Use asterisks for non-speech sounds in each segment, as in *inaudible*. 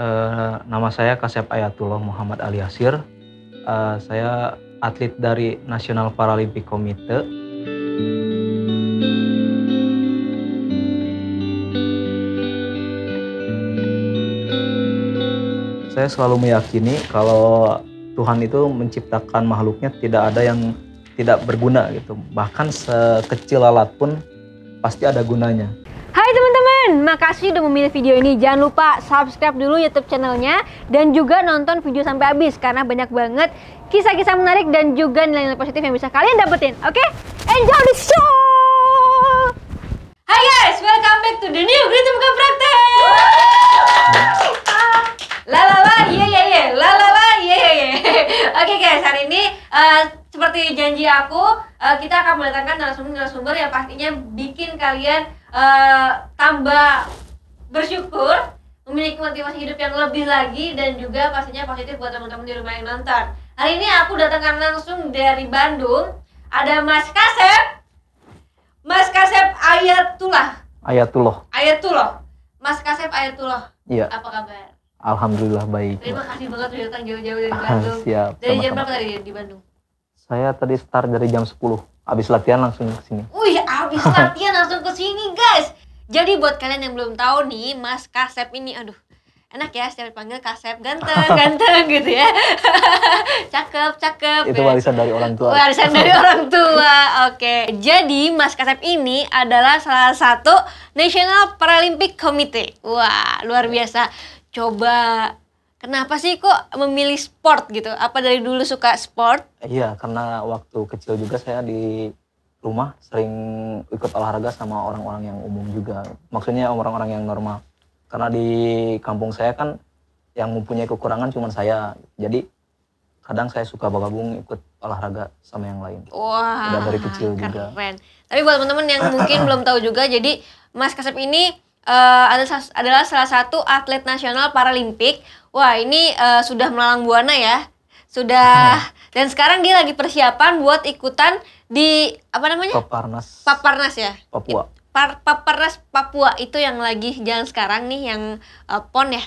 Uh, nama saya Kasep Ayatullah Muhammad Ali Asir. Uh, eh, saya atlet dari Nasional Paralimpik Komite. Saya selalu meyakini kalau Tuhan itu menciptakan makhluknya tidak ada yang tidak berguna gitu. Bahkan sekecil lalat pun pasti ada gunanya teman-teman, makasih udah memilih video ini. Jangan lupa subscribe dulu YouTube channelnya dan juga nonton video sampai habis karena banyak banget kisah-kisah menarik dan juga nilai-nilai positif yang bisa kalian dapetin. Oke, okay? enjoy the show. Hai guys, welcome back to the new Greetum Praktek. Ah. Lala okay, guys, hari ini uh, seperti janji aku, uh, kita akan mendatangkan narasumber-narasumber yang pastinya bikin kalian uh, tambah bersyukur, memiliki motivasi hidup yang lebih lagi dan juga pastinya positif buat teman-teman di rumah yang nonton. Hari ini aku datangkan langsung dari Bandung, ada Mas Kasep. Mas Kasep Ayatullah. Ayatullah. Ayatullah. Mas Kasep Ayatullah. Iya. Apa kabar? Alhamdulillah baik. Terima kasih banget sudah datang jauh-jauh dari *laughs* Bandung. Siap. Dari sama -sama. jam berapa tadi ya di Bandung? Saya tadi start dari jam 10. Habis latihan langsung ke sini. Wih, habis *laughs* latihan langsung ke sini, guys. Jadi buat kalian yang belum tahu nih, Mas Kasep ini aduh enak ya setiap panggil kasep ganteng *laughs* ganteng gitu ya cakep cakep itu warisan dari orang tua warisan dari orang tua oke okay. jadi mas kasep ini adalah salah satu national paralympic committee wah luar biasa coba Kenapa sih kok memilih sport gitu? Apa dari dulu suka sport? Iya, karena waktu kecil juga saya di rumah sering ikut olahraga sama orang-orang yang umum juga. Maksudnya orang-orang yang normal. Karena di kampung saya kan yang mempunyai kekurangan cuma saya. Jadi kadang saya suka bergabung ikut olahraga sama yang lain. Wah, Udah dari kecil keren. juga. Tapi buat teman-teman yang mungkin belum tahu juga, jadi Mas Kasep ini Eh, adalah, salah satu atlet nasional Paralimpik. Wah, ini uh, sudah melalang buana ya. Sudah hmm. *laughs* dan sekarang dia lagi persiapan buat ikutan di apa namanya? Paparnas. Paparnas ya. Papua. Iya. Par, Paparnas Papua itu yang lagi jalan sekarang nih yang uh, PON ya.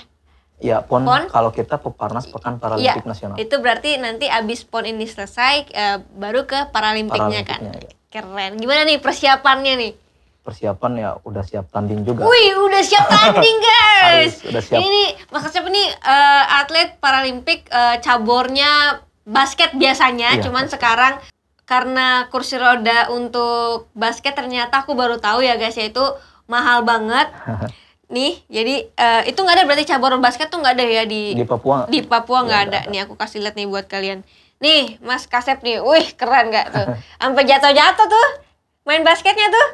Ya, PON, PON kalau kita paparnas Pekan Paralimpik ya, Nasional. Itu berarti nanti abis PON ini selesai uh, baru ke Paralimpiknya, kan? Paralimpiknya kan. Ya. Keren. Gimana nih persiapannya nih? persiapan ya udah siap tanding juga. Wih, udah siap tanding *laughs* guys. Harus, siap. Ini Mas siapa ini uh, eh, atlet Paralimpik uh, cabornya basket biasanya, iya, cuman basket. sekarang karena kursi roda untuk basket ternyata aku baru tahu ya guys yaitu mahal banget. *laughs* Nih, jadi uh, itu nggak ada berarti cabur basket tuh nggak ada ya di di Papua. Di Papua nggak ada. ada. Nih aku kasih lihat nih buat kalian. Nih, Mas Kasep nih. Wih, keren nggak tuh? *laughs* Sampai jatuh-jatuh tuh main basketnya tuh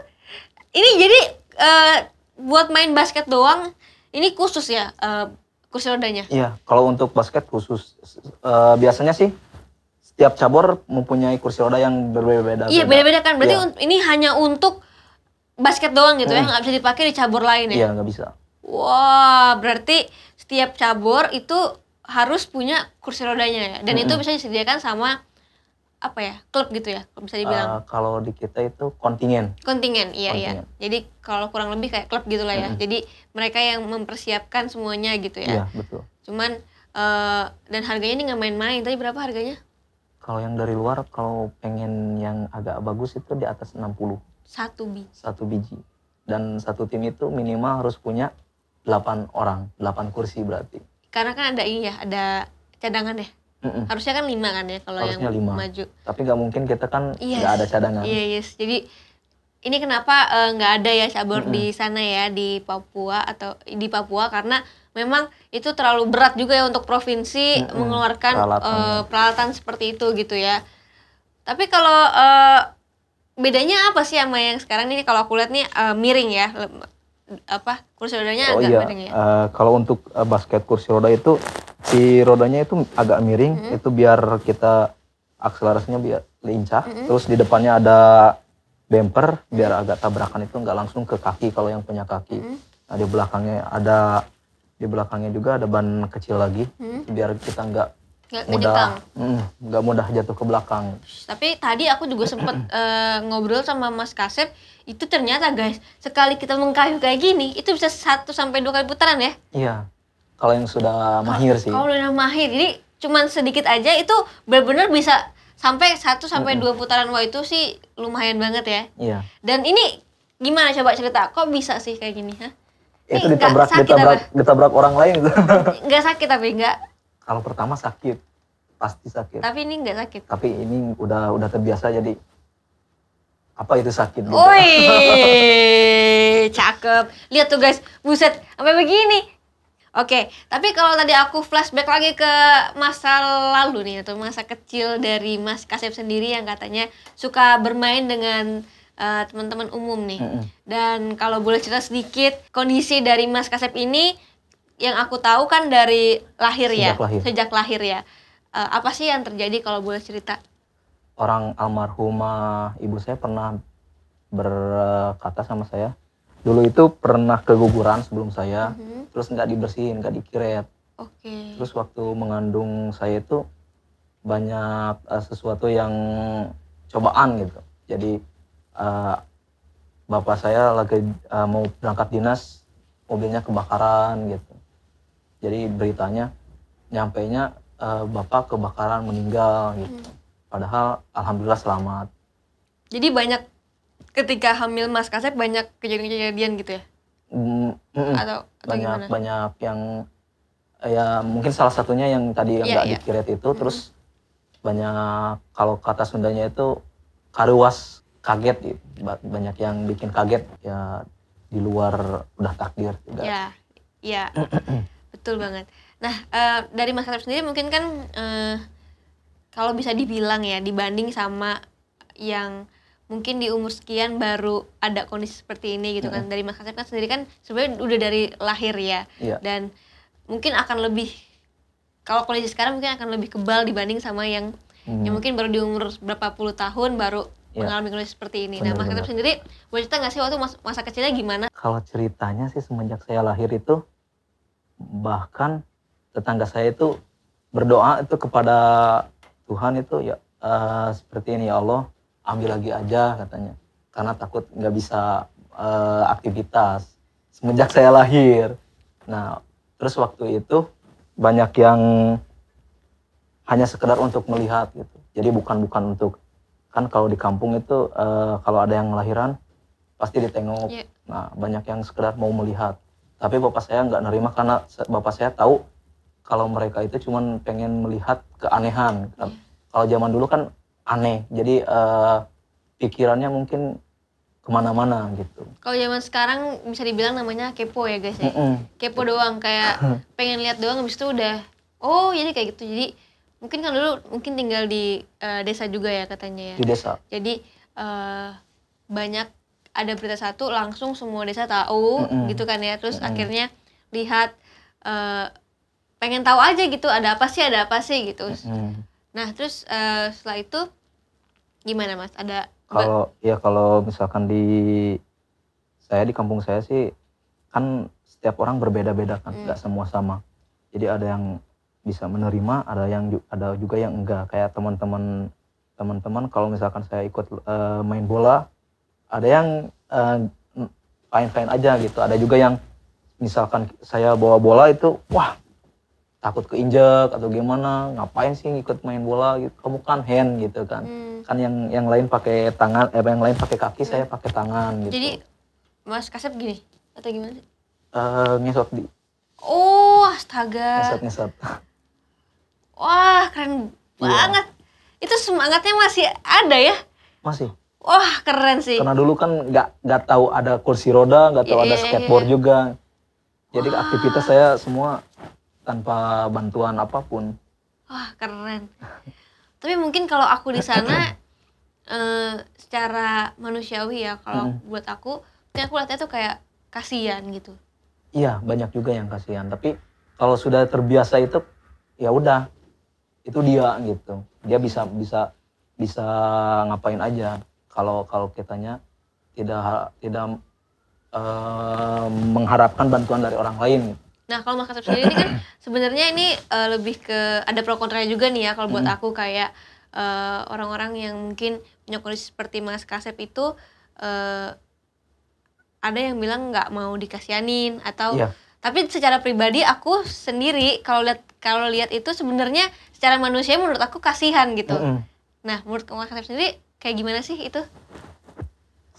ini jadi uh, buat main basket doang ini khusus ya uh, kursi rodanya iya kalau untuk basket khusus uh, biasanya sih setiap cabur mempunyai kursi roda yang berbeda-beda iya beda-beda kan berarti iya. ini hanya untuk basket doang gitu hmm. ya nggak bisa dipakai di cabur lain ya iya nggak bisa wah wow, berarti setiap cabur itu harus punya kursi rodanya ya dan hmm. itu bisa disediakan sama apa ya klub gitu ya bisa dibilang uh, kalau di kita itu kontingen kontingen iya iya jadi kalau kurang lebih kayak klub gitulah ya mm-hmm. jadi mereka yang mempersiapkan semuanya gitu ya iya betul cuman uh, dan harganya ini nggak main-main tadi berapa harganya kalau yang dari luar kalau pengen yang agak bagus itu di atas 60 satu biji satu biji dan satu tim itu minimal harus punya 8 orang 8 kursi berarti karena kan ada ini ya ada cadangan deh Mm-mm. Harusnya kan lima kan ya kalau yang lima. maju. Tapi nggak mungkin kita kan iya nggak yes. ada cadangan. Iya, iya. yes. Jadi ini kenapa eh, nggak uh, ada ya cabur mm di sana ya di Papua atau di Papua karena memang itu terlalu berat juga ya untuk provinsi mm mm mengeluarkan peralatan. Uh, eh, peralatan seperti itu gitu ya. Tapi kalau uh, bedanya apa sih sama yang sekarang ini kalau aku lihat nih uh, miring ya apa kursi rodanya oh, agak iya. miring ya. Uh, kalau untuk uh, basket kursi roda itu si rodanya itu agak miring mm -hmm. itu biar kita akselerasinya biar lincah mm -hmm. terus di depannya ada bumper biar agak tabrakan itu nggak langsung ke kaki kalau yang punya kaki mm -hmm. nah di belakangnya ada di belakangnya juga ada ban kecil lagi mm -hmm. biar kita nggak mudah nggak mudah jatuh ke belakang tapi tadi aku juga sempat uh, *coughs* eh, ngobrol sama Mas Kasep itu ternyata guys sekali kita mengkayuh kayak gini itu bisa satu sampai dua kali putaran ya iya kalau yang sudah mahir sih. Kalau udah mahir, jadi cuman sedikit aja itu benar-benar bisa sampai satu sampai dua putaran wah itu sih lumayan banget ya. Iya. Dan ini gimana coba cerita? Kok bisa sih kayak gini, Hah? Itu ini ditabrak sakit ditabrak apa? ditabrak orang lain Enggak *laughs* sakit tapi enggak. Kalau pertama sakit. Pasti sakit. Tapi ini enggak sakit. Tapi ini udah udah terbiasa jadi apa itu sakit Oi, Woi, *laughs* cakep. Lihat tuh guys, buset sampai begini. Oke, okay. tapi kalau tadi aku flashback lagi ke masa lalu nih atau masa kecil dari Mas Kasep sendiri yang katanya suka bermain dengan uh, teman-teman umum nih. Mm -hmm. Dan kalau boleh cerita sedikit kondisi dari Mas Kasep ini yang aku tahu kan dari lahir ya? sejak ya, lahir. sejak lahir ya. Uh, apa sih yang terjadi kalau boleh cerita? Orang almarhumah ibu saya pernah berkata sama saya, dulu itu pernah keguguran sebelum saya mm-hmm. terus nggak dibersihin nggak dikiret okay. terus waktu mengandung saya itu banyak uh, sesuatu yang cobaan gitu jadi uh, bapak saya lagi uh, mau berangkat dinas mobilnya kebakaran gitu jadi beritanya nyampe nya uh, bapak kebakaran meninggal gitu mm. padahal alhamdulillah selamat jadi banyak ketika hamil mas kasep banyak kejadian-kejadian gitu ya mm, mm, atau, atau banyak gimana? banyak yang ya mungkin salah satunya yang tadi yang nggak yeah, yeah. dikiret itu mm. terus banyak kalau kata Sundanya itu karuas kaget gitu. banyak yang bikin kaget ya di luar udah takdir tidak ya ya betul banget nah uh, dari mas kasep sendiri mungkin kan uh, kalau bisa dibilang ya dibanding sama yang mungkin di umur sekian baru ada kondisi seperti ini gitu kan mm -hmm. dari Mas Kasep kan sendiri kan sebenarnya udah dari lahir ya yeah. dan mungkin akan lebih kalau kondisi sekarang mungkin akan lebih kebal dibanding sama yang mm. yang mungkin baru di umur berapa puluh tahun baru yeah. mengalami kondisi seperti ini. Bener, nah, Mas Ketep sendiri boleh cerita nggak sih waktu mas masa kecilnya gimana? Kalau ceritanya sih semenjak saya lahir itu bahkan tetangga saya itu berdoa itu kepada Tuhan itu ya uh, seperti ini ya Allah ambil lagi aja katanya karena takut nggak bisa uh, aktivitas semenjak saya lahir nah terus waktu itu banyak yang hanya sekedar untuk melihat gitu jadi bukan bukan untuk kan kalau di kampung itu uh, kalau ada yang lahiran pasti ditengok yeah. nah banyak yang sekedar mau melihat tapi bapak saya nggak nerima karena bapak saya tahu kalau mereka itu cuma pengen melihat keanehan kan. iya. kalau zaman dulu kan aneh jadi uh, pikirannya mungkin kemana-mana gitu. Kalau zaman sekarang bisa dibilang namanya kepo ya guys ya, mm -mm. kepo doang kayak *laughs* pengen lihat doang habis itu udah oh jadi iya kayak gitu jadi mungkin kan dulu mungkin tinggal di uh, desa juga ya katanya ya. Di desa. Jadi uh, banyak ada berita satu langsung semua desa tahu mm -mm. gitu kan ya. Terus mm -mm. akhirnya lihat uh, pengen tahu aja gitu ada apa sih ada apa sih gitu. Mm -mm. Nah, terus uh, setelah itu gimana Mas? Ada kalau ya kalau misalkan di saya di kampung saya sih kan setiap orang berbeda-beda kan, tidak hmm. semua sama. Jadi ada yang bisa menerima, ada yang ada juga yang enggak. Kayak teman-teman teman-teman kalau misalkan saya ikut uh, main bola, ada yang uh, eh, fine-fine aja gitu. Ada juga yang misalkan saya bawa bola itu, wah takut keinjak atau gimana ngapain sih ikut main bola gitu kamu oh, kan hand gitu kan hmm. kan yang yang lain pakai tangan eh yang lain pakai kaki hmm. saya pakai tangan gitu jadi mas kasep gini atau gimana uh, ngesot di oh astaga ngesot ngesot *laughs* wah keren iya. banget itu semangatnya masih ada ya masih wah keren sih karena dulu kan nggak nggak tahu ada kursi roda nggak tahu yeah, ada yeah, iya, skateboard yeah. juga jadi wah. aktivitas saya semua tanpa bantuan apapun. Wah keren. *laughs* Tapi mungkin kalau aku di sana *coughs* eh, secara manusiawi ya kalau hmm. buat aku, mungkin aku lihatnya tuh kayak kasihan gitu. Iya banyak juga yang kasihan. Tapi kalau sudah terbiasa itu ya udah itu dia gitu. Dia bisa bisa bisa ngapain aja kalau kalau kitanya tidak tidak eh, mengharapkan bantuan dari orang lain. Gitu Nah, kalau masker sendiri ini kan *clears throat* sebenarnya ini uh, lebih ke ada pro kontra juga nih ya kalau buat hmm. aku kayak orang eh, orang-orang yang mungkin punya kondisi seperti Mas Kasep itu uh, ada yang bilang nggak mau dikasianin atau yeah. tapi secara pribadi aku sendiri kalau lihat kalau lihat itu sebenarnya secara manusia menurut aku kasihan gitu. Mm -hmm. Nah, menurut Mas Kasep sendiri kayak gimana sih itu?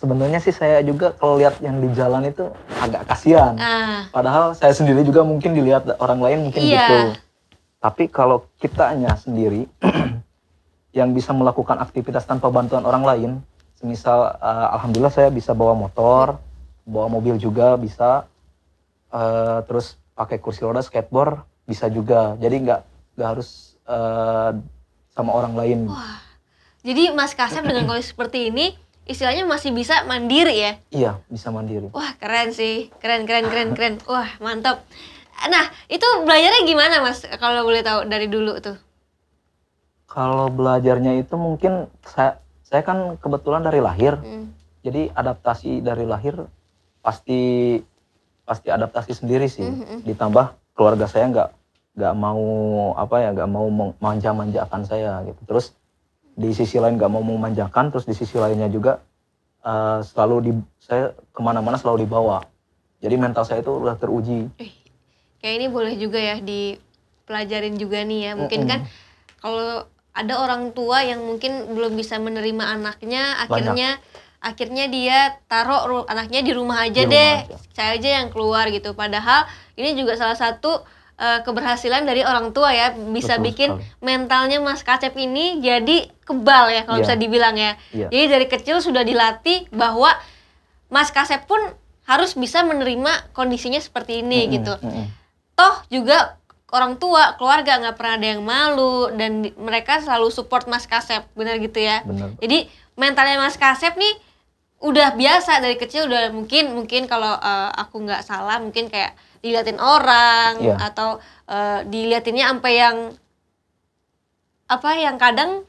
sebenarnya sih saya juga kalau lihat yang di jalan itu agak kasihan. Uh. Padahal saya sendiri juga mungkin dilihat orang lain mungkin yeah. gitu. Tapi kalau kitanya sendiri *clears throat* yang bisa melakukan aktivitas tanpa bantuan orang lain, semisal uh, alhamdulillah saya bisa bawa motor, bawa mobil juga bisa, uh, terus pakai kursi roda skateboard bisa juga. Jadi nggak nggak harus uh, sama orang lain. Wah. Jadi Mas Kasem dengan kondisi seperti ini istilahnya masih bisa mandiri ya? Iya, bisa mandiri. Wah, keren sih. Keren, keren, keren, keren. Wah, mantap. Nah, itu belajarnya gimana, Mas? Kalau boleh tahu dari dulu tuh. Kalau belajarnya itu mungkin saya saya kan kebetulan dari lahir. Hmm. Jadi adaptasi dari lahir pasti pasti adaptasi sendiri sih. Hmm. hmm. Ditambah keluarga saya nggak nggak mau apa ya nggak mau manja-manjakan saya gitu. Terus di sisi lain gak mau memanjakan terus di sisi lainnya juga uh, selalu di saya kemana-mana selalu dibawa jadi mental saya itu udah teruji eh, kayak ini boleh juga ya dipelajarin juga nih ya mungkin mm -mm. kan kalau ada orang tua yang mungkin belum bisa menerima anaknya akhirnya Banyak. akhirnya dia taruh anaknya di rumah aja di rumah deh aja. saya aja yang keluar gitu padahal ini juga salah satu eh, keberhasilan dari orang tua ya bisa Betul bikin sekali. mentalnya Mas Kacep ini jadi kebal ya kalau yeah. bisa dibilang ya. Yeah. Jadi dari kecil sudah dilatih bahwa Mas Kasep pun harus bisa menerima kondisinya seperti ini mm -hmm. gitu. Mm -hmm. Toh juga orang tua, keluarga nggak pernah ada yang malu dan mereka selalu support Mas Kasep, benar gitu ya. Bener. Jadi mentalnya Mas Kasep nih udah biasa dari kecil udah mungkin mungkin kalau uh, aku nggak salah mungkin kayak diliatin orang yeah. atau uh, diliatinnya sampai yang apa yang kadang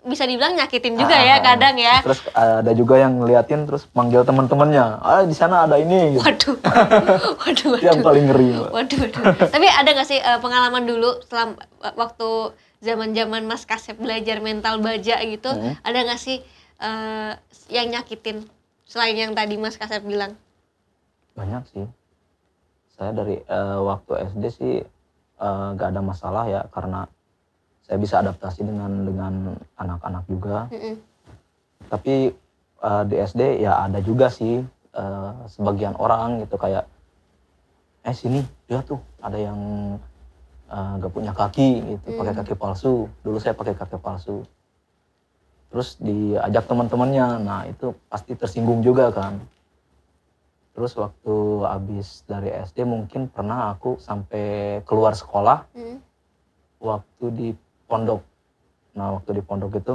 bisa dibilang nyakitin juga ya, ah, ya kadang ya. Terus eh, ada juga yang ngeliatin terus manggil teman-temannya. Ah di sana ada ini. Waduh. *laughs* Waduh waduh. yang paling ngeri. Waduh waduh. Tapi ada gak sih eh, pengalaman dulu selam waktu zaman-zaman Mas Kasep belajar mental baja gitu, hmm. ada gak sih uh, yang nyakitin selain yang tadi Mas Kasep bilang? Banyak sih. Saya dari uh, waktu SD sih uh, gak ada masalah ya karena saya bisa adaptasi dengan dengan anak-anak juga mm -hmm. tapi uh, di SD ya ada juga sih uh, sebagian orang gitu kayak eh sini dia tuh ada yang uh, eh, gak punya kaki gitu mm. pakai kaki palsu dulu saya pakai kaki palsu terus diajak teman-temannya nah itu pasti tersinggung juga kan terus waktu habis dari SD mungkin pernah aku sampai keluar sekolah mm. waktu di pondok. Nah waktu di pondok itu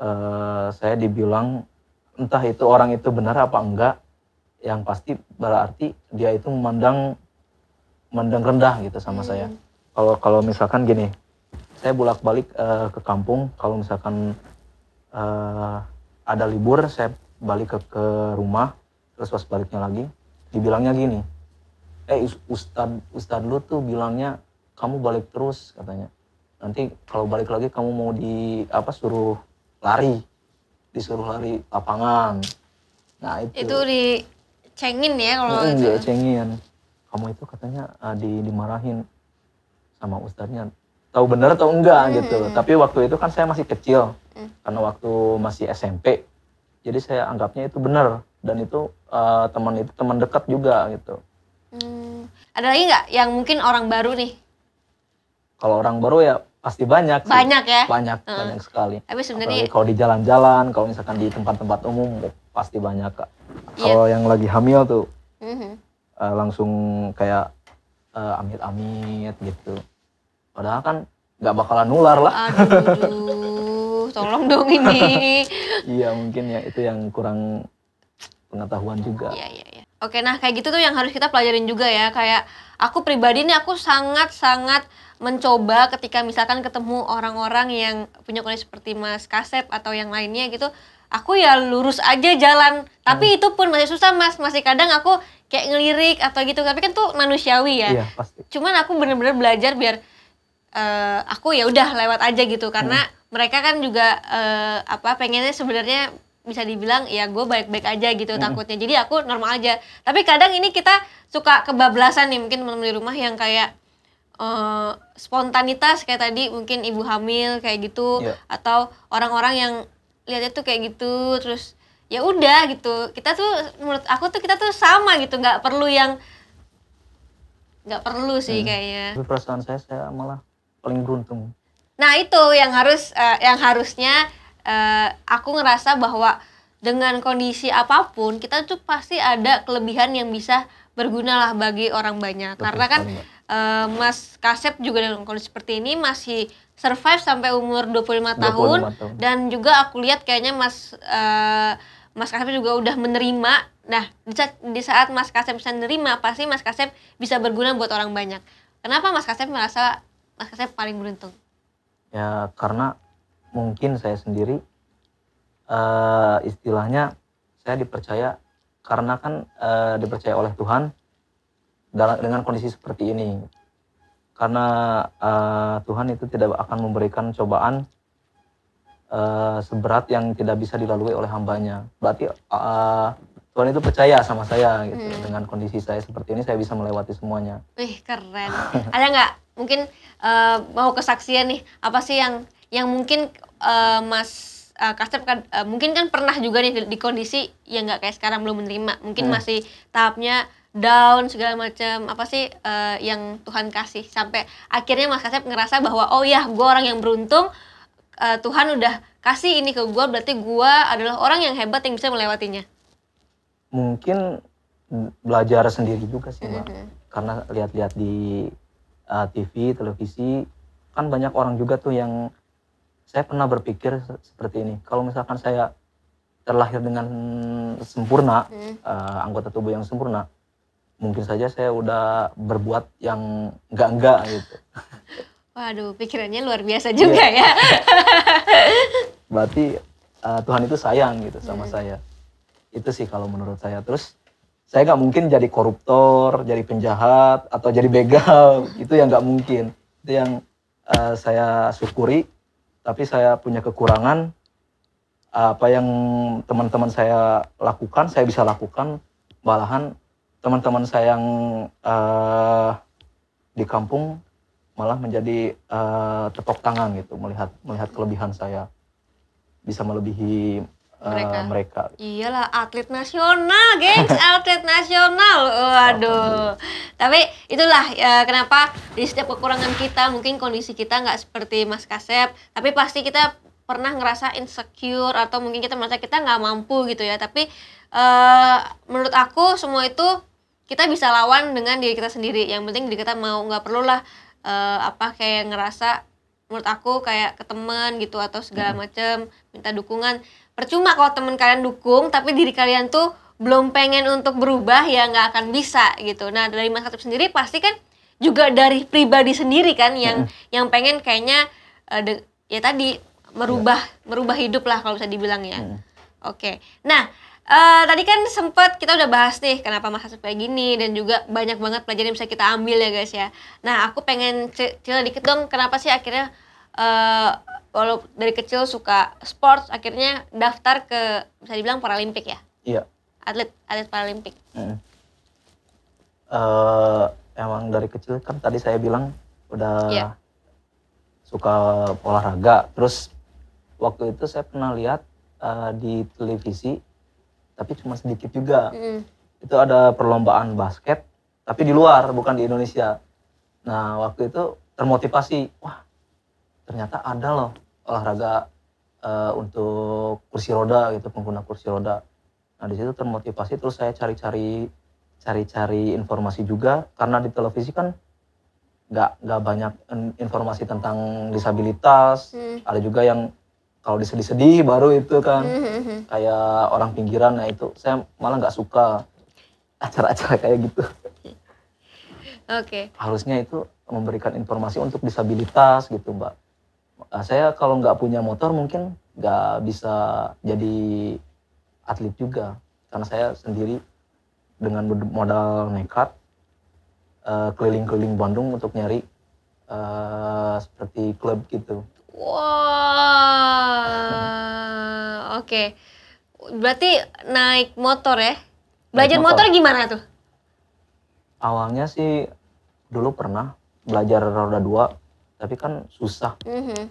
uh, saya dibilang entah itu orang itu benar apa enggak, yang pasti berarti dia itu memandang memandang rendah gitu sama hmm. saya. Kalau kalau misalkan gini, saya bolak balik uh, eh, ke kampung kalau misalkan uh, ada libur saya balik ke, ke rumah terus pas baliknya lagi dibilangnya gini eh ustad ustad lu tuh bilangnya kamu balik terus katanya nanti kalau balik lagi kamu mau di apa suruh lari disuruh lari lapangan nah itu itu cengin ya kalau itu itu cengin kamu itu katanya uh, di dimarahin sama ustadznya tahu benar atau enggak hmm. gitu tapi waktu itu kan saya masih kecil hmm. karena waktu masih SMP jadi saya anggapnya itu benar dan itu uh, teman itu teman dekat juga gitu hmm. ada lagi nggak yang mungkin orang baru nih kalau orang baru ya pasti banyak sih. banyak ya banyak hmm. banyak sekali tapi sebenarnya kalau di jalan-jalan kalau misalkan di tempat-tempat umum ya pasti banyak kak iya. kalau yeah. yang lagi hamil tuh mm -hmm. uh, langsung kayak amit eh, amit-amit gitu padahal kan nggak bakalan nular lah aduh *laughs* tolong dong ini iya mungkin ya itu yang kurang pengetahuan juga iya iya iya oke nah kayak gitu tuh yang harus kita pelajarin juga ya kayak aku pribadi nih aku sangat sangat mencoba ketika misalkan ketemu orang-orang yang punya kondisi seperti Mas Kasep atau yang lainnya gitu aku ya lurus aja jalan tapi hmm. itu pun masih susah Mas masih kadang aku kayak ngelirik atau gitu tapi kan tuh manusiawi ya iya, pasti. cuman aku bener-bener belajar biar uh, aku ya udah lewat aja gitu karena hmm. mereka kan juga uh, apa pengennya sebenarnya bisa dibilang ya gue baik-baik aja gitu hmm. takutnya jadi aku normal aja tapi kadang ini kita suka kebablasan nih mungkin teman-teman di rumah yang kayak uh, spontanitas kayak tadi mungkin ibu hamil kayak gitu yeah. atau orang-orang yang lihatnya tuh kayak gitu terus ya udah gitu kita tuh menurut aku tuh kita tuh sama gitu nggak perlu yang nggak perlu sih hmm. kayaknya tapi perasaan saya saya malah paling beruntung nah itu yang harus uh, yang harusnya uh, aku ngerasa bahwa dengan kondisi apapun kita tuh pasti ada kelebihan yang bisa berguna lah bagi orang banyak Lebih karena kan banyak uh, Mas Kasep juga dalam kondisi seperti ini masih survive sampai umur 25 tahun, 25 tahun. dan juga aku lihat kayaknya Mas uh, Mas Kasep juga udah menerima. Nah, di saat, di saat Mas Kasep bisa menerima, pasti Mas Kasep bisa berguna buat orang banyak. Kenapa Mas Kasep merasa Mas Kasep paling beruntung? Ya, karena mungkin saya sendiri uh, istilahnya saya dipercaya karena kan uh, dipercaya oleh Tuhan dengan kondisi seperti ini karena uh, Tuhan itu tidak akan memberikan cobaan uh, seberat yang tidak bisa dilalui oleh hambanya berarti uh, Tuhan itu percaya sama saya gitu hmm. dengan kondisi saya seperti ini saya bisa melewati semuanya. Wih keren. *laughs* Ada nggak mungkin uh, mau kesaksian nih apa sih yang yang mungkin uh, Mas uh, kan uh, mungkin kan pernah juga nih di, di kondisi yang nggak kayak sekarang belum menerima mungkin hmm. masih tahapnya down segala macam apa sih uh, yang Tuhan kasih sampai akhirnya Mas Kasep ngerasa bahwa oh ya gue orang yang beruntung uh, Tuhan udah kasih ini ke gue berarti gue adalah orang yang hebat yang bisa melewatinya mungkin belajar sendiri juga sih mbak mm -hmm. karena lihat-lihat di uh, eh, TV televisi kan banyak orang juga tuh yang saya pernah berpikir seperti ini kalau misalkan saya terlahir dengan sempurna hmm. uh, anggota tubuh yang sempurna mungkin saja saya udah berbuat yang enggak-enggak gitu. *laughs* Waduh, pikirannya luar biasa juga iya. ya. *laughs* Berarti uh, Tuhan itu sayang gitu sama hmm. saya. Itu sih kalau menurut saya. Terus saya nggak mungkin jadi koruptor, jadi penjahat, atau jadi begal. *laughs* itu yang nggak mungkin. Itu yang uh, saya syukuri. Tapi saya punya kekurangan. Apa yang teman-teman saya lakukan, saya bisa lakukan. Malahan teman-teman saya yang uh, eh, di kampung malah menjadi uh, eh, tepok tangan gitu melihat melihat kelebihan saya bisa melebihi eh, mereka. mereka. Iyalah atlet nasional, gengs, *laughs* atlet nasional. Waduh. Tapi itulah ya, kenapa di setiap kekurangan kita mungkin kondisi kita nggak seperti Mas Kasep, tapi pasti kita pernah ngerasa insecure atau mungkin kita merasa kita nggak mampu gitu ya tapi uh, menurut aku semua itu kita bisa lawan dengan diri kita sendiri yang penting diri kita mau nggak perlulah uh, eh, apa kayak ngerasa menurut aku kayak ke temen gitu atau segala macem minta dukungan percuma kalau temen kalian dukung tapi diri kalian tuh belum pengen untuk berubah ya nggak akan bisa gitu nah dari mas Katip sendiri pasti kan juga dari pribadi sendiri kan yang hmm. yang pengen kayaknya uh, ya tadi merubah iya. merubah hidup lah kalau bisa dibilang ya hmm. oke okay. nah uh, tadi kan sempat kita udah bahas nih kenapa masa kayak gini dan juga banyak banget pelajaran yang bisa kita ambil ya guys ya. Nah aku pengen cerita dikit dong kenapa sih akhirnya uh, dari kecil suka sport akhirnya daftar ke bisa dibilang paralimpik ya? Iya. Atlet atlet paralimpik. Hmm. Uh, emang dari kecil kan tadi saya bilang udah yeah. suka olahraga. Terus waktu itu saya pernah lihat uh, di televisi tapi cuma sedikit juga mm. itu ada perlombaan basket tapi di luar bukan di Indonesia nah waktu itu termotivasi wah ternyata ada loh olahraga uh, untuk kursi roda gitu pengguna kursi roda nah di situ termotivasi terus saya cari-cari cari-cari informasi juga karena di televisi kan nggak nggak banyak informasi tentang disabilitas hmm. ada juga yang kalau disedih-sedih baru itu kan mm-hmm. kayak orang pinggiran nah itu saya malah nggak suka acara-acara kayak gitu oke okay. harusnya itu memberikan informasi untuk disabilitas gitu mbak eh, saya kalau nggak punya motor mungkin nggak bisa jadi atlet juga karena saya sendiri dengan modal nekat eh, keliling-keliling Bandung untuk nyari uh, seperti klub gitu Wah, wow. oke. Okay. Berarti naik motor ya? Belajar motor. motor gimana tuh? Awalnya sih dulu pernah belajar roda dua, tapi kan susah. Mm -hmm.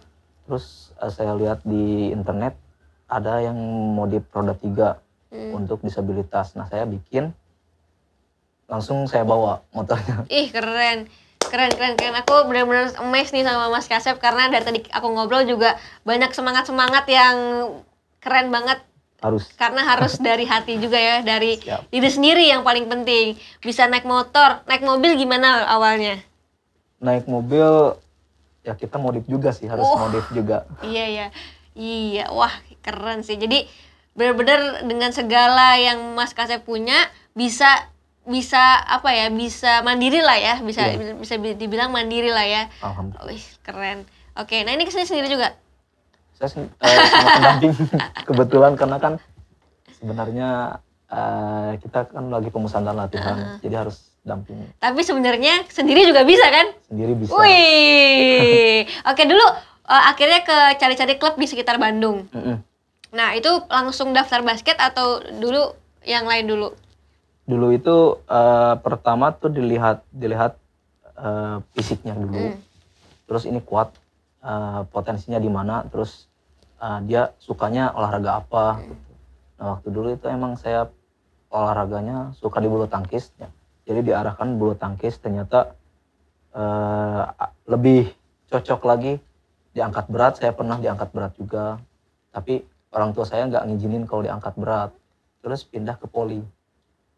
Terus eh, saya lihat di internet ada yang modif roda tiga mm. untuk disabilitas. Nah saya bikin, langsung saya bawa motornya. Ih keren keren keren keren aku benar-benar amazed nih sama Mas Kasep karena dari tadi aku ngobrol juga banyak semangat semangat yang keren banget harus karena harus *laughs* dari hati juga ya dari Siap. diri sendiri yang paling penting bisa naik motor naik mobil gimana awalnya naik mobil ya kita modif juga sih harus oh, modif juga iya iya iya wah keren sih jadi benar-benar dengan segala yang Mas Kasep punya bisa bisa apa ya bisa mandiri lah ya bisa yeah. bisa dibilang mandiri lah ya alhamdulillah Wih, keren oke nah ini kesini sendiri juga saya uh, sama pendamping *laughs* kebetulan karena kan sebenarnya uh, kita kan lagi pemusnahan latihan uh -huh. jadi harus damping tapi sebenarnya sendiri juga bisa kan sendiri bisa wih *laughs* oke dulu uh, akhirnya ke cari-cari klub di sekitar Bandung mm -hmm. nah itu langsung daftar basket atau dulu yang lain dulu dulu itu uh, pertama tuh dilihat dilihat uh, fisiknya dulu mm. terus ini kuat uh, potensinya di mana terus uh, dia sukanya olahraga apa mm. nah waktu dulu itu emang saya olahraganya suka di bulu tangkis ya. jadi diarahkan bulu tangkis ternyata uh, lebih cocok lagi diangkat berat saya pernah diangkat berat juga tapi orang tua saya nggak ngizinin kalau diangkat berat terus pindah ke poli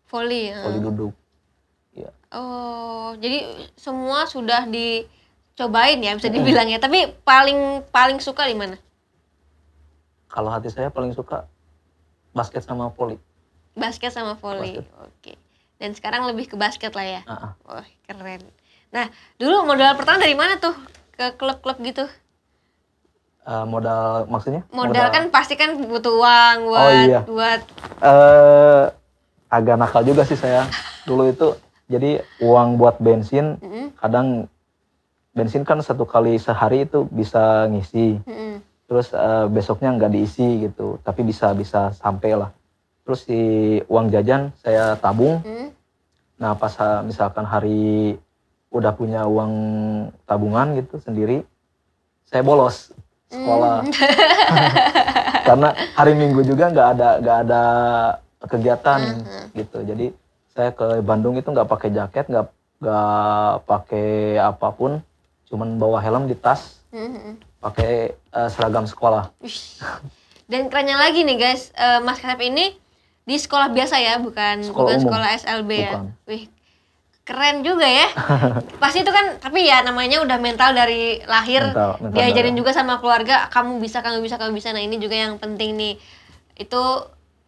Voli. Voli duduk. Ya. Oh, jadi semua sudah dicobain ya bisa dibilang ya. Tapi paling paling suka di mana? Kalau hati saya paling suka basket sama voli. Basket sama voli. Oke. Dan sekarang lebih ke basket lah ya. uh Wah, keren. Nah, dulu modal pertama dari mana tuh? Ke klub-klub gitu? Uh, modal maksudnya? Modal, modal kan pasti kan butuh uang buat oh, iya. buat uh, agak nakal juga sih saya dulu itu jadi uang buat bensin mm-hmm. kadang bensin kan satu kali sehari itu bisa ngisi mm-hmm. terus uh, besoknya nggak diisi gitu tapi bisa bisa sampai lah terus si uang jajan saya tabung mm-hmm. nah pas eh, misalkan hari udah punya uang tabungan gitu sendiri saya bolos sekolah mm. *laughs* karena hari minggu juga nggak ada nggak ada kegiatan mm -hmm. gitu jadi saya ke Bandung itu nggak pakai jaket nggak nggak pakai apapun cuman bawa helm di tas mm -hmm. pakai uh, seragam sekolah dan kerennya lagi nih guys uh, mas Kasep ini di sekolah biasa ya bukan sekolah bukan umum. sekolah SLB ya? bukan. ya wih keren juga ya *laughs* pasti itu kan tapi ya namanya udah mental dari lahir diajarin juga sama keluarga kamu bisa kamu bisa kamu bisa nah ini juga yang penting nih itu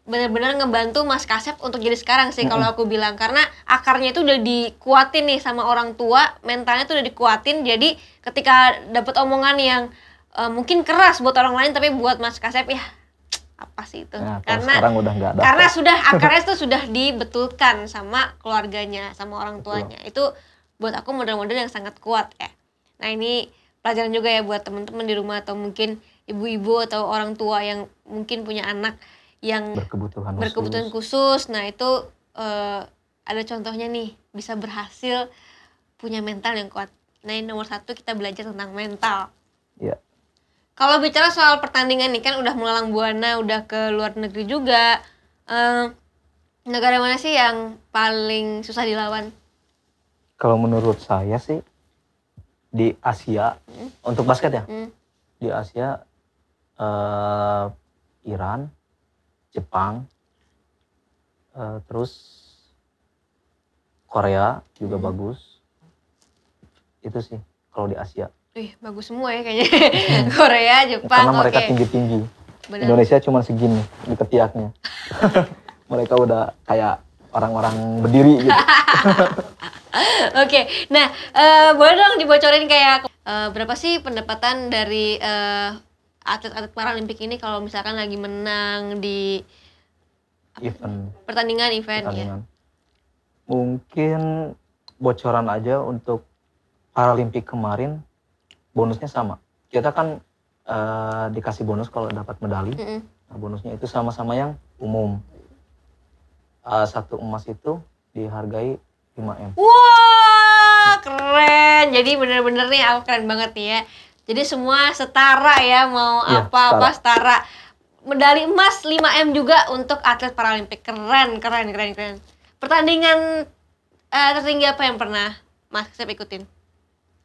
benar-benar ngebantu Mas Kasep untuk jadi sekarang sih mm -hmm. kalau aku bilang karena akarnya itu udah dikuatin nih sama orang tua, mentalnya tuh udah dikuatin jadi ketika dapat omongan yang uh, mungkin keras buat orang lain tapi buat Mas Kasep ya apa sih itu nah, karena sekarang udah gak dapet. karena sudah *laughs* akarnya itu sudah dibetulkan sama keluarganya sama orang tuanya Betul. itu buat aku model-model yang sangat kuat ya nah ini pelajaran juga ya buat teman-teman di rumah atau mungkin ibu-ibu atau orang tua yang mungkin punya anak yang berkebutuhan, berkebutuhan khusus. Nah itu uh, ada contohnya nih bisa berhasil punya mental yang kuat. Nah yang nomor satu kita belajar tentang mental. Iya. Kalau bicara soal pertandingan nih kan udah melalang buana, udah ke luar negeri juga. Uh, negara mana sih yang paling susah dilawan? Kalau menurut saya sih di Asia hmm. untuk basket ya hmm. di Asia uh, Iran Jepang, uh, terus Korea juga hmm. bagus. Itu sih kalau di Asia. Wih, bagus semua ya kayaknya. *laughs* Korea, Jepang, Karena mereka okay. tinggi-tinggi. Indonesia cuma segini di ketiaknya. *laughs* mereka udah kayak orang-orang berdiri gitu. *laughs* Oke, okay. nah uh, boleh dong dibocorin kayak uh, berapa sih pendapatan dari uh, atlet-atlet paralimpik ini kalau misalkan lagi menang di apa, pertandingan event ya. pertandingan. ya. Mungkin bocoran aja untuk paralimpik kemarin bonusnya sama. Kita kan uh, dikasih bonus kalau dapat medali. Mm -hmm. Nah, bonusnya itu sama-sama yang umum. Uh, satu emas itu dihargai 5 M. Wah, wow, keren. Jadi bener-bener nih aku keren banget nih ya. Jadi semua setara ya mau apa-apa iya, ya, setara. setara. Medali emas 5M juga untuk atlet paralimpik. Keren, keren, keren, keren. Pertandingan uh, tertinggi apa yang pernah Mas Kesep ikutin?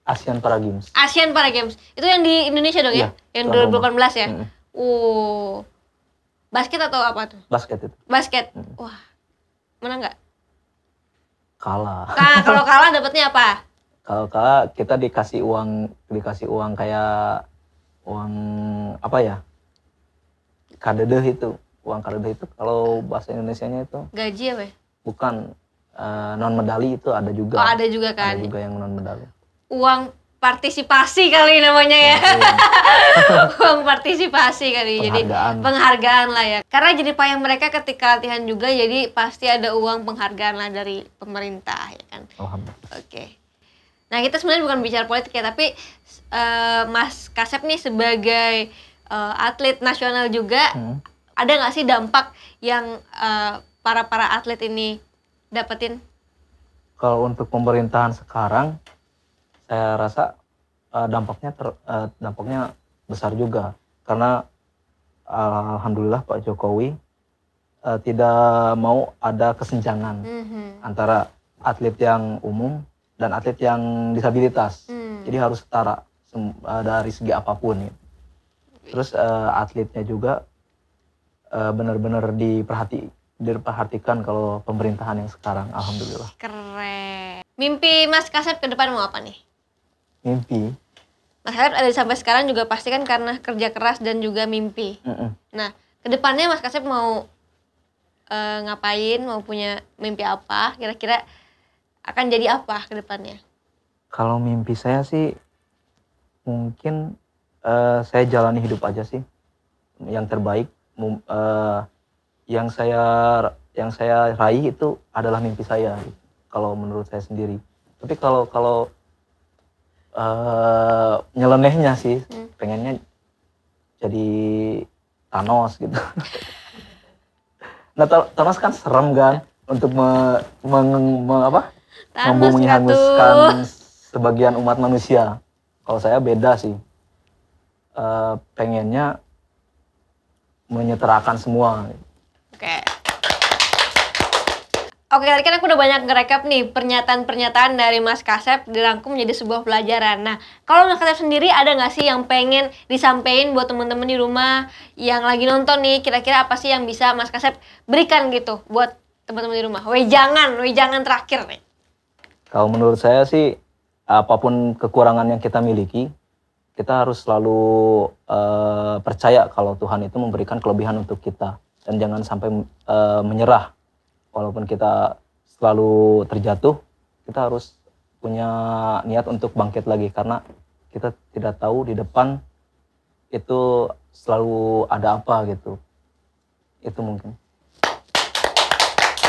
Asian Para Games. Asian Para Games. Itu yang di Indonesia dong ya? Iya, ya? Yang 2018 ya? Hmm. Uh. Basket atau apa tuh? Basket itu. Basket. Hmm. Wah. Menang nggak? Kalah. Nah, kalau *laughs* kalah dapetnya apa? kalau eh, kak kita dikasih uang dikasih uang kayak uang apa ya kadedeh itu uang kadedeh itu kalau bahasa Indonesia-nya itu gaji ya weh? bukan uh, non medali itu ada juga oh, ada juga kan ada juga yang non medali uang partisipasi kali namanya ya, ya. Iya. *laughs* uang partisipasi kali penghargaan. jadi penghargaan lah ya karena jadi payah mereka ketika latihan juga jadi pasti ada uang penghargaan lah dari pemerintah ya kan oke okay. Nah kita sebenarnya bukan bicara politik ya, tapi uh, Mas Kasep nih sebagai uh, atlet nasional juga, hmm. ada nggak sih dampak yang para eh, para para atlet ini dapetin? Kalau untuk pemerintahan sekarang, saya rasa uh, dampaknya ter, uh, dampaknya besar juga karena alhamdulillah Pak Jokowi uh, tidak mau ada kesenjangan -hmm. antara atlet yang umum dan atlet yang disabilitas. Hmm. Jadi harus setara eh, dari segi apapun. Gitu. Terus uh, atletnya juga uh, benar-benar diperhati diperhatikan kalau pemerintahan yang sekarang. Alhamdulillah. Keren. Mimpi Mas Kasep ke depan mau apa nih? Mimpi. Mas Kasep ada sampai sekarang juga pasti kan karena kerja keras dan juga mimpi. Mm -mm. Nah, depannya Mas Kasep mau uh, ngapain? Mau punya mimpi apa? Kira-kira akan jadi apa ke depannya? Kalau mimpi saya sih mungkin uh, saya jalani hidup aja sih yang terbaik uh, yang saya yang saya raih itu adalah mimpi saya kalau menurut saya sendiri tapi kalau kalau uh, nyelenehnya sih hmm. pengennya jadi Thanos gitu *laughs* nah Thanos kan serem kan untuk me, meng, me, apa Thanos mampu menghanguskan sebagian umat manusia. Kalau saya beda sih. Uh, pengennya menyeterakan semua. Oke. Okay. Oke, tadi kan aku udah banyak ngerekap nih pernyataan-pernyataan dari Mas Kasep dirangkum menjadi sebuah pelajaran. Nah, kalau Mas Kasep sendiri ada nggak sih yang pengen disampaikan buat temen-temen di rumah yang lagi nonton nih, kira-kira apa sih yang bisa Mas Kasep berikan gitu buat teman-teman di rumah? Wejangan, wejangan terakhir nih. Kalau menurut saya sih apapun kekurangan yang kita miliki, kita harus selalu uh, percaya kalau Tuhan itu memberikan kelebihan untuk kita dan jangan sampai uh, menyerah. Walaupun kita selalu terjatuh, kita harus punya niat untuk bangkit lagi karena kita tidak tahu di depan itu selalu ada apa gitu. Itu mungkin.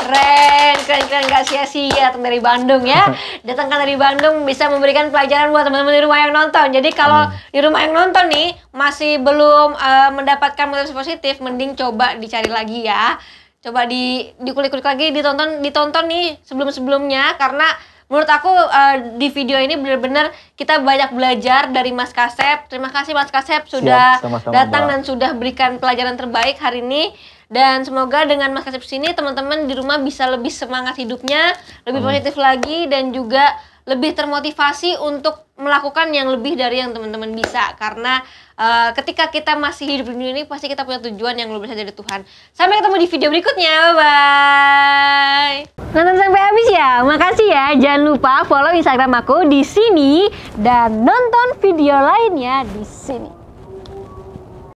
Keren, keren, keren, gak sia-sia datang dari Bandung ya. *laughs* Datangkan dari Bandung bisa memberikan pelajaran buat teman-teman di rumah yang nonton. Jadi kalau hmm. di rumah yang nonton nih masih belum uh, mendapatkan motivasi positif, mending coba dicari lagi ya. Coba di dikulik-kulik lagi, ditonton, ditonton nih sebelum-sebelumnya karena menurut aku uh, di video ini benar-benar kita banyak belajar dari Mas Kasep. Terima kasih Mas Kasep sudah Siap, sama -sama, datang Mbak. dan sudah berikan pelajaran terbaik hari ini. Dan semoga dengan Mas Kasip sini teman-teman di rumah bisa lebih semangat hidupnya, lebih Amin. positif lagi dan juga lebih termotivasi untuk melakukan yang lebih dari yang teman-teman bisa karena uh, ketika kita masih hidup di dunia ini pasti kita punya tujuan yang lebih besar dari Tuhan. Sampai ketemu di video berikutnya. Bye bye. Nonton sampai habis ya. Makasih ya. Jangan lupa follow Instagram aku di sini dan nonton video lainnya di sini.